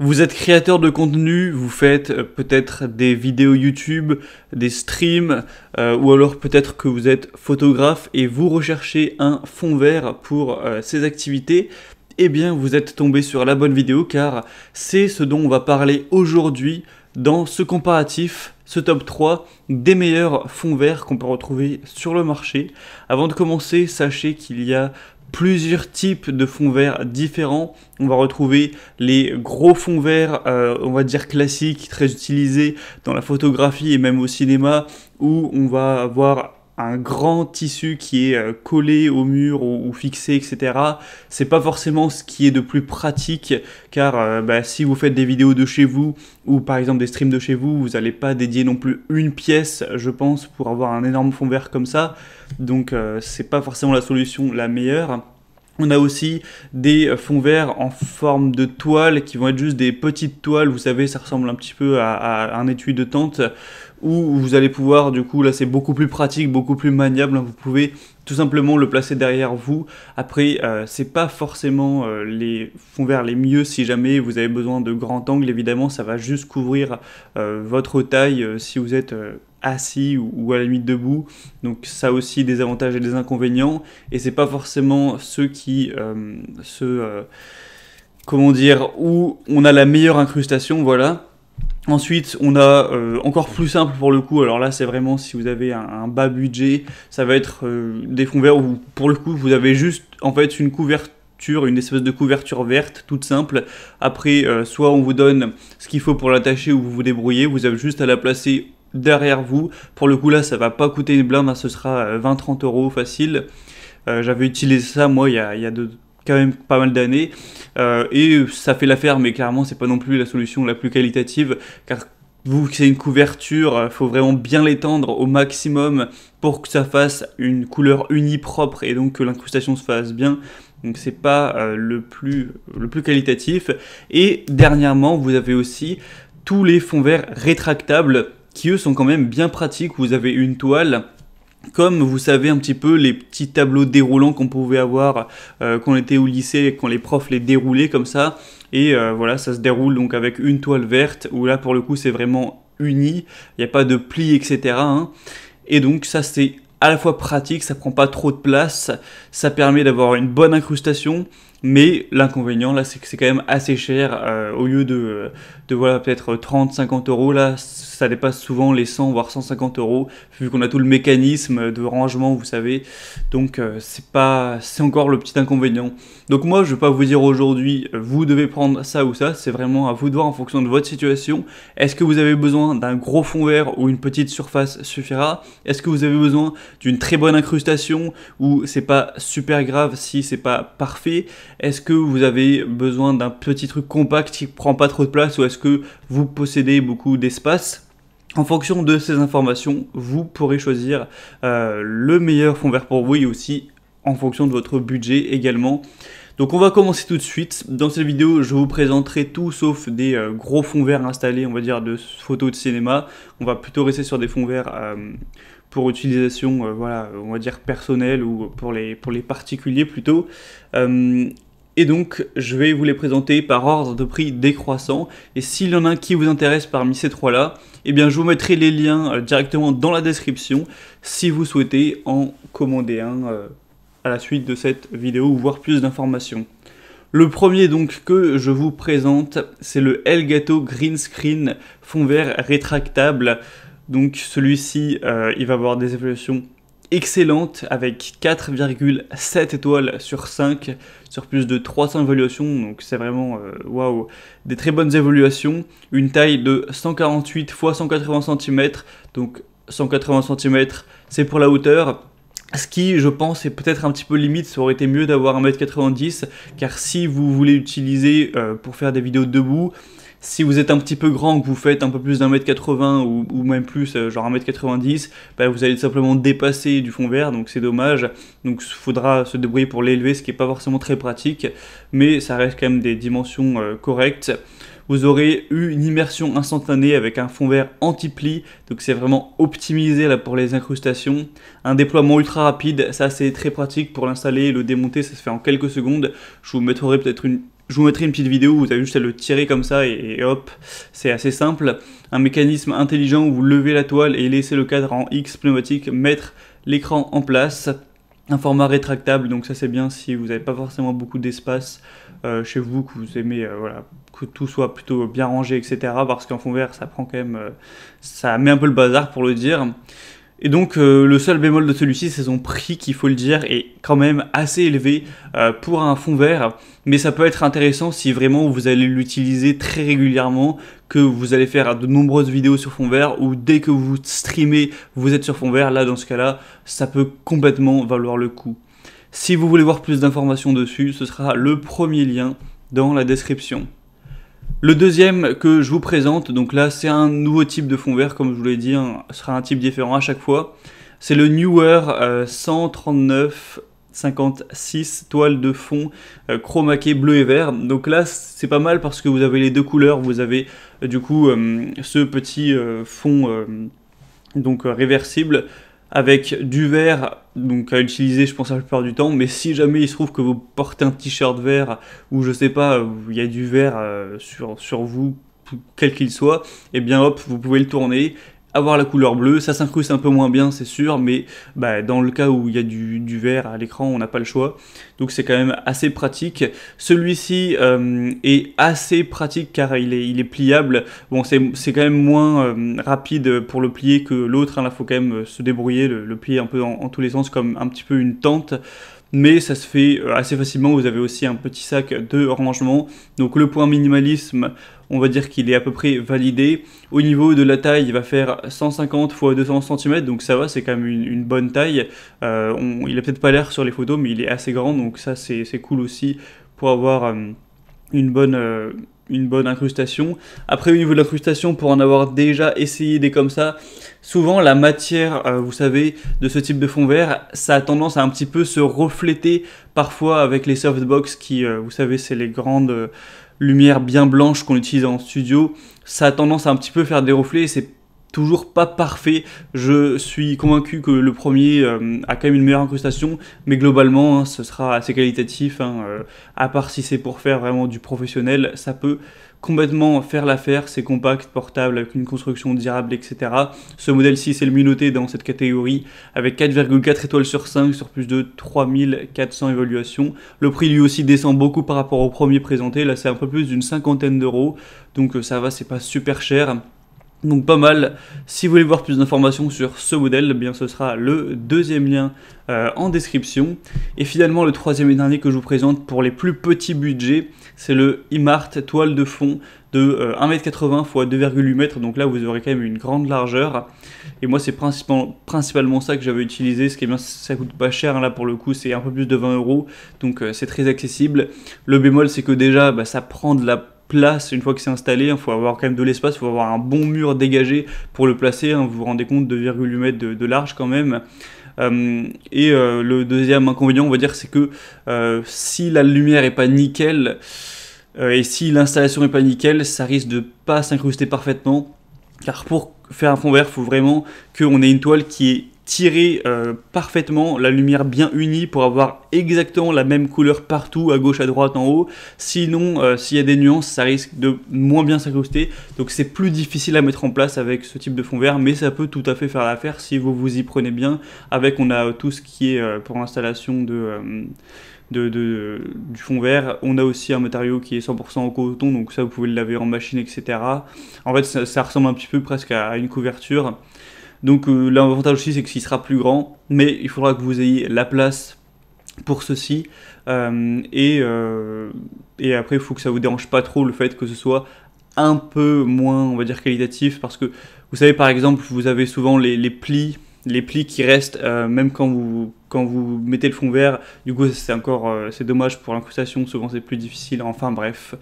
Vous êtes créateur de contenu, vous faites euh, peut-être des vidéos YouTube, des streams, euh, ou alors peut-être que vous êtes photographe et vous recherchez un fond vert pour euh, ces activités. Eh bien, vous êtes tombé sur la bonne vidéo car c'est ce dont on va parler aujourd'hui dans ce comparatif, ce top 3 des meilleurs fonds verts qu'on peut retrouver sur le marché. Avant de commencer, sachez qu'il y a plusieurs types de fonds verts différents. On va retrouver les gros fonds verts, euh, on va dire classiques, très utilisés dans la photographie et même au cinéma, où on va avoir un grand tissu qui est euh, collé au mur ou, fixé, etc. C'est pas forcément ce qui est de plus pratique, car euh, bah, si vous faites des vidéos de chez vous ou par exemple des streams de chez vous, vous n'allez pas dédier non plus une pièce, je pense, pour avoir un énorme fond vert comme ça. Donc euh, c'est pas forcément la solution la meilleure. On a aussi des fonds verts en forme de toile qui vont être juste des petites toiles, vous savez, ça ressemble un petit peu à, un étui de tente où vous allez pouvoir, du coup, là c'est beaucoup plus pratique, beaucoup plus maniable, vous pouvez tout simplement le placer derrière vous. Après, ce euh, c'est pas forcément euh, les fonds verts les mieux si jamais vous avez besoin de grands angles. Évidemment, ça va juste couvrir euh, votre taille si vous êtes assis ou, à la limite debout. Donc ça aussi des avantages et des inconvénients. Et c'est pas forcément ceux qui se euh, euh, comment dire où on a la meilleure incrustation, voilà. Ensuite, on a euh, encore plus simple pour le coup. Alors là, c'est vraiment si vous avez un, bas budget, ça va être des fonds verts où pour le coup vous avez juste en fait une couverture une espèce de couverture verte toute simple. Après, soit on vous donne ce qu'il faut pour l'attacher ou vous vous débrouillez, vous avez juste à la placer derrière vous. Pour le coup là ça va pas coûter une blinde, hein. ce sera 20-30 euh, euros facile. Euh, j'avais utilisé ça moi il y a, quand même pas mal d'années euh, et ça fait l'affaire mais clairement c'est pas non plus la solution la plus qualitative car vous c'est une couverture, faut vraiment bien l'étendre au maximum pour que ça fasse une couleur unie propre et donc que l'incrustation se fasse bien. Donc c'est pas le, plus, le plus qualitatif. Et dernièrement, vous avez aussi tous les fonds verts rétractables qui eux sont quand même bien pratiques. Vous avez une toile comme vous savez un petit peu les petits tableaux déroulants qu'on pouvait avoir euh, quand on était au lycée, quand les profs les déroulaient comme ça. Et euh, voilà, ça se déroule donc avec une toile verte, où là pour le coup c'est vraiment uni, il n'y a pas de plis, etc. Hein. Et donc ça c'est à la fois pratique, ça prend pas trop de place, ça permet d'avoir une bonne incrustation, mais l'inconvénient là, c'est que c'est quand même assez cher. Euh, au lieu de, euh, voilà, peut-être 30, 50 euros, là, ça dépasse souvent les 100, voire 150 euros, vu qu'on a tout le mécanisme de rangement, vous savez. Donc, euh, c'est pas, c'est encore le petit inconvénient. Donc, moi, je vais pas vous dire aujourd'hui, vous devez prendre ça ou ça. C'est vraiment à vous de voir en fonction de votre situation. Est-ce que vous avez besoin d'un gros fond vert ou une petite surface suffira Est-ce que vous avez besoin d'une très bonne incrustation ou c'est pas super grave si c'est pas parfait est-ce que vous avez besoin d'un petit truc compact qui prend pas trop de place ou est-ce que vous possédez beaucoup d'espace en fonction de ces informations, vous pourrez choisir euh, le meilleur fond vert pour vous et aussi en fonction de votre budget également. Donc on va commencer tout de suite. Dans cette vidéo, je vous présenterai tout sauf des euh, gros fonds verts installés, on va dire, de photos de cinéma. On va plutôt rester sur des fonds verts euh, pour utilisation, euh, voilà, on va dire personnelle ou pour les, pour les particuliers plutôt. Euh, et donc, je vais vous les présenter par ordre de prix décroissant. Et s'il y en a un qui vous intéresse parmi ces trois-là, eh bien, je vous mettrai les liens euh, directement dans la description si vous souhaitez en commander un à la suite de cette vidéo ou voir plus d'informations. Le premier donc que je vous présente, c'est le Elgato Green Screen fond vert rétractable. Donc celui-ci, euh, il va avoir des évaluations excellentes avec 4,7 étoiles sur 5 sur plus de 300 évaluations. Donc c'est vraiment euh, waouh, des très bonnes évaluations. Une taille de 148 x 180 cm. Donc 180 cm, c'est pour la hauteur. Ce qui, je pense, est peut-être un petit peu limite, ça aurait été mieux d'avoir 1m90, car si vous voulez utiliser euh, pour faire des vidéos debout, si vous êtes un petit peu grand, que vous faites un peu plus d'un mètre 80 ou, ou même plus, euh, genre un mètre 90, bah, vous allez simplement dépasser du fond vert, donc c'est dommage. Donc il faudra se débrouiller pour l'élever, ce qui n'est pas forcément très pratique, mais ça reste quand même des dimensions euh, correctes. Vous aurez eu une immersion instantanée avec un fond vert anti-pli, donc c'est vraiment optimisé là pour les incrustations. Un déploiement ultra rapide, ça c'est très pratique pour l'installer et le démonter, ça se fait en quelques secondes. Je vous mettrai peut-être une je vous mettrai une petite vidéo où vous avez juste à le tirer comme ça et, hop, c'est assez simple. Un mécanisme intelligent où vous levez la toile et laissez le cadre en X pneumatique mettre l'écran en place. Un format rétractable, donc ça c'est bien si vous n'avez pas forcément beaucoup d'espace euh, chez vous, que vous aimez euh, voilà, que tout soit plutôt bien rangé, etc. Parce qu'en fond vert, ça prend quand même, euh, ça met un peu le bazar pour le dire. Et donc euh, le seul bémol de celui-ci, c'est son prix qu'il faut le dire, est quand même assez élevé euh, pour un fond vert. Mais ça peut être intéressant si vraiment vous allez l'utiliser très régulièrement, que vous allez faire de nombreuses vidéos sur fond vert, ou dès que vous streamez, vous êtes sur fond vert. Là, dans ce cas-là, ça peut complètement valoir le coup. Si vous voulez voir plus d'informations dessus, ce sera le premier lien dans la description. Le deuxième que je vous présente, donc là c'est un nouveau type de fond vert, comme je vous l'ai dit, hein, sera un type différent à chaque fois. C'est le Newer 13956, euh, toile de fond euh, chromaqué bleu et vert. Donc là, c'est pas mal parce que vous avez les deux couleurs, vous avez euh, du coup ce petit fond donc réversible avec du vert, donc à utiliser je pense la plupart du temps, mais si jamais il se trouve que vous portez un t-shirt vert ou je sais pas, il y a du vert euh, sur, sur vous, quel qu'il soit, et eh bien hop, vous pouvez le tourner avoir la couleur bleue, ça s'incruste un peu moins bien, c'est sûr, mais bah, dans le cas où il y a du, vert à l'écran, on n'a pas le choix. Donc c'est quand même assez pratique. Celui-ci euh, est assez pratique car il est, il est pliable. Bon, c'est quand même moins euh, rapide pour le plier que l'autre. Hein. Là, faut quand même euh, se débrouiller, le, plier un peu en, tous les sens comme un petit peu une tente mais ça se fait euh, assez facilement. Vous avez aussi un petit sac de rangement. Donc le point minimalisme, on va dire qu'il est à peu près validé. Au niveau de la taille, il va faire 150 x 200 cm, donc ça va, c'est quand même une, bonne taille. Euh, il a peut-être pas l'air sur les photos, mais il est assez grand, donc ça c'est cool aussi pour avoir euh, une bonne une bonne incrustation. Après, au niveau de l'incrustation, pour en avoir déjà essayé des comme ça, souvent la matière, euh, vous savez, de ce type de fond vert, ça a tendance à un petit peu se refléter parfois avec les softbox qui, euh, vous savez, c'est les grandes euh, lumières bien blanches qu'on utilise en studio. Ça a tendance à un petit peu faire des reflets c'est toujours pas parfait. Je suis convaincu que le premier euh, a quand même une meilleure incrustation, mais globalement, hein, ce sera assez qualitatif. Hein, euh, à part si c'est pour faire vraiment du professionnel, ça peut complètement faire l'affaire. C'est compact, portable, avec une construction durable, etc. Ce modèle-ci, c'est le mieux noté dans cette catégorie, avec 4,4 étoiles sur 5 sur plus de 3400 évaluations. Le prix lui aussi descend beaucoup par rapport au premier présenté. Là, c'est un peu plus d'une cinquantaine d'euros. Donc euh, ça va, c'est pas super cher. Donc pas mal. Si vous voulez voir plus d'informations sur ce modèle, eh bien ce sera le deuxième lien euh, en description. Et finalement, le troisième et dernier que je vous présente pour les plus petits budgets, c'est le Imart toile de fond de 1m80 x 2,8 m. Donc là, vous aurez quand même une grande largeur. Et moi, c'est principalement, ça que j'avais utilisé. Ce qui est bien, ça coûte pas cher. Hein. Là, pour le coup, c'est un peu plus de 20 euros. Donc euh, c'est très accessible. Le bémol, c'est que déjà, bah, ça prend de la place une fois que c'est installé. Il hein, faut avoir quand même de l'espace, il faut avoir un bon mur dégagé pour le placer. Hein. vous vous rendez compte, 2,8 mètres de, large quand même. Euh, et euh, le deuxième inconvénient, on va dire, c'est que euh, si la lumière est pas nickel et si l'installation est pas nickel, ça risque de pas s'incruster parfaitement. Car pour faire un fond vert, il faut vraiment qu'on ait une toile qui est tirer euh, parfaitement la lumière bien unie pour avoir exactement la même couleur partout, à gauche, à droite, en haut. Sinon, euh, s'il y a des nuances, ça risque de moins bien s'accoster Donc c'est plus difficile à mettre en place avec ce type de fond vert, mais ça peut tout à fait faire l'affaire si vous vous y prenez bien. Avec, on a tout ce qui est euh, pour l'installation de... De, du fond vert. On a aussi un matériau qui est 100% en coton, donc ça vous pouvez le laver en machine, etc. En fait, ça, ressemble un petit peu presque à une couverture. Donc euh, l'avantage aussi c'est que ce sera plus grand, mais il faudra que vous ayez la place pour ceci. Euh, et, euh, et, après, il faut que ça vous dérange pas trop le fait que ce soit un peu moins, on va dire, qualitatif. Parce que vous savez, par exemple, vous avez souvent les, plis. Les plis qui restent, même quand vous, quand vous mettez le fond vert, du coup c'est encore c'est dommage pour l'incrustation, souvent c'est plus difficile, enfin bref.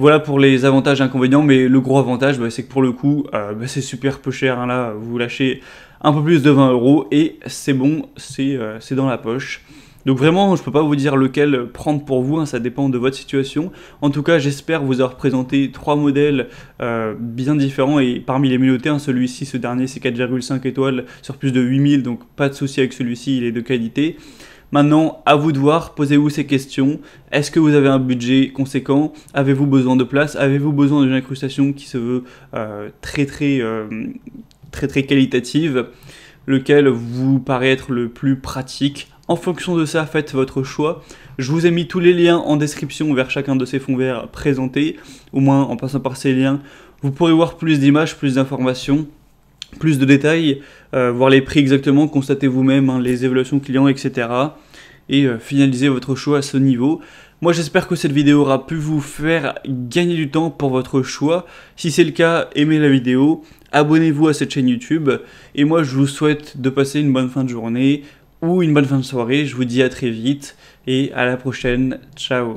Voilà pour les avantages et inconvénients, mais le gros avantage, bah, c'est que pour le coup, euh, bah, c'est super peu cher. Hein, là, vous lâchez un peu plus de 20 euros et c'est bon, euh, c'est dans la poche. Donc vraiment, je ne peux pas vous dire lequel prendre pour vous, hein, ça dépend de votre situation. En tout cas, j'espère vous avoir présenté trois modèles euh, bien différents et parmi les mieux hein, celui-ci, ce dernier, c'est 4,5 étoiles sur plus de 8000, donc pas de souci avec celui-ci, il est de qualité. Maintenant, à vous de voir, posez-vous ces questions. Est-ce que vous avez un budget conséquent Avez-vous besoin de place Avez-vous besoin d'une incrustation qui se veut euh, très, très, euh, très, très qualitative Lequel vous paraît être le plus pratique en fonction de ça, faites votre choix. Je vous ai mis tous les liens en description vers chacun de ces fonds verts présentés. Au moins, en passant par ces liens, vous pourrez voir plus d'images, plus d'informations plus de détails, euh, voir les prix exactement, constatez vous-même hein, les évaluations clients, etc. Et finaliser euh, finalisez votre choix à ce niveau. Moi j'espère que cette vidéo aura pu vous faire gagner du temps pour votre choix. Si c'est le cas, aimez la vidéo, abonnez-vous à cette chaîne YouTube. Et moi je vous souhaite de passer une bonne fin de journée ou une bonne fin de soirée. Je vous dis à très vite et à la prochaine. Ciao